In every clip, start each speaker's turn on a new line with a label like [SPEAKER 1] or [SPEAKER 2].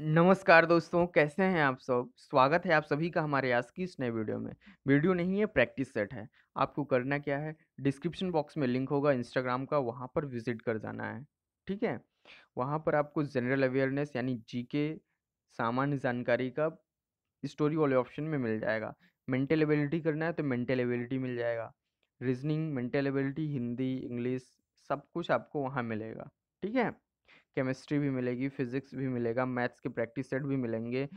[SPEAKER 1] नमस्कार दोस्तों कैसे हैं आप सब स्वागत है आप सभी का हमारे आज की इस नए वीडियो में वीडियो नहीं है प्रैक्टिस सेट है आपको करना क्या है डिस्क्रिप्शन बॉक्स में लिंक होगा इंस्टाग्राम का वहाँ पर विजिट कर जाना है ठीक है वहाँ पर आपको जनरल अवेयरनेस यानी जीके सामान्य जानकारी का स्टोरी वाले ऑप्शन में मिल जाएगा मेंटल एबिलिटी करना है तो मेंटल एबिलिटी मिल जाएगा reasoning mental ability Hindi English सब कुछ आपको वहाँ मिलेगा ठीक है केमिस्ट्री भी मिलेगी फिजिक्स भी मिलेगा मैथ्स के प्रैक्टिस सेट भी मिलेंगे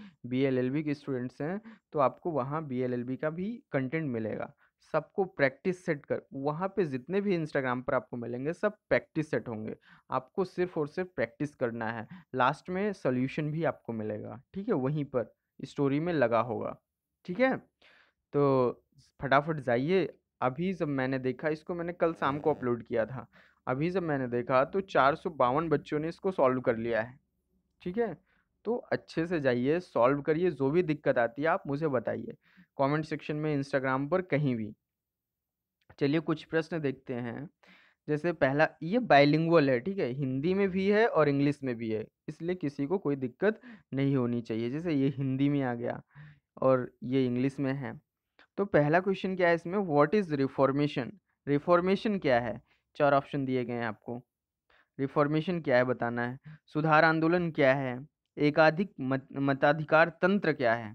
[SPEAKER 1] बी के स्टूडेंट्स हैं तो आपको वहाँ बी का भी कंटेंट मिलेगा सबको प्रैक्टिस सेट कर वहाँ पे जितने भी इंस्टाग्राम पर आपको मिलेंगे सब प्रैक्टिस सेट होंगे आपको सिर्फ और सिर्फ प्रैक्टिस करना है लास्ट में सोल्यूशन भी आपको मिलेगा ठीक है वहीं पर स्टोरी में लगा होगा ठीक है तो फटाफट जाइए अभी जब मैंने देखा इसको मैंने कल शाम को अपलोड किया था अभी जब मैंने देखा तो चार सौ बावन बच्चों ने इसको सॉल्व कर लिया है ठीक है तो अच्छे से जाइए सॉल्व करिए जो भी दिक्कत आती है आप मुझे बताइए कमेंट सेक्शन में इंस्टाग्राम पर कहीं भी चलिए कुछ प्रश्न देखते हैं जैसे पहला ये बाइलिंगुअल है ठीक है हिंदी में भी है और इंग्लिश में भी है इसलिए किसी को कोई दिक्कत नहीं होनी चाहिए जैसे ये हिंदी में आ गया और ये इंग्लिश में है तो पहला क्वेश्चन क्या है इसमें व्हाट इज़ रिफॉर्मेशन रिफॉर्मेशन क्या है चार ऑप्शन दिए गए हैं आपको रिफॉर्मेशन क्या है बताना है सुधार आंदोलन क्या है एकाधिक मत, मताधिकार तंत्र क्या है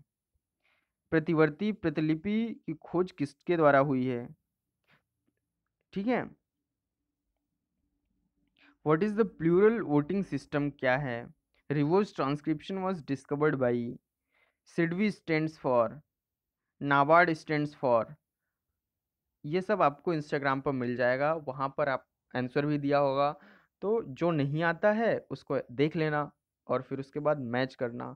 [SPEAKER 1] प्रतिवर्ती प्रतिलिपि की खोज किसके द्वारा हुई है ठीक है what is the plural voting system क्या है reverse transcription was discovered by SIDBI stands for NABARD stands for ये सब आपको इंस्टाग्राम पर मिल जाएगा वहाँ पर आप आंसर भी दिया होगा तो जो नहीं आता है उसको देख लेना और फिर उसके बाद मैच करना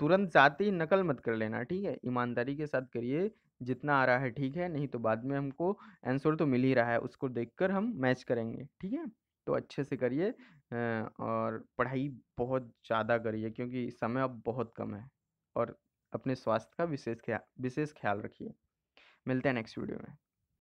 [SPEAKER 1] तुरंत जाते ही नकल मत कर लेना ठीक है ईमानदारी के साथ करिए जितना आ रहा है ठीक है नहीं तो बाद में हमको आंसर तो मिल ही रहा है उसको देखकर हम मैच करेंगे ठीक है तो अच्छे से करिए और पढ़ाई बहुत ज़्यादा करिए क्योंकि समय अब बहुत कम है और अपने स्वास्थ्य का विशेष ख्याल विशेष ख्याल रखिए मिलते हैं नेक्स्ट वीडियो में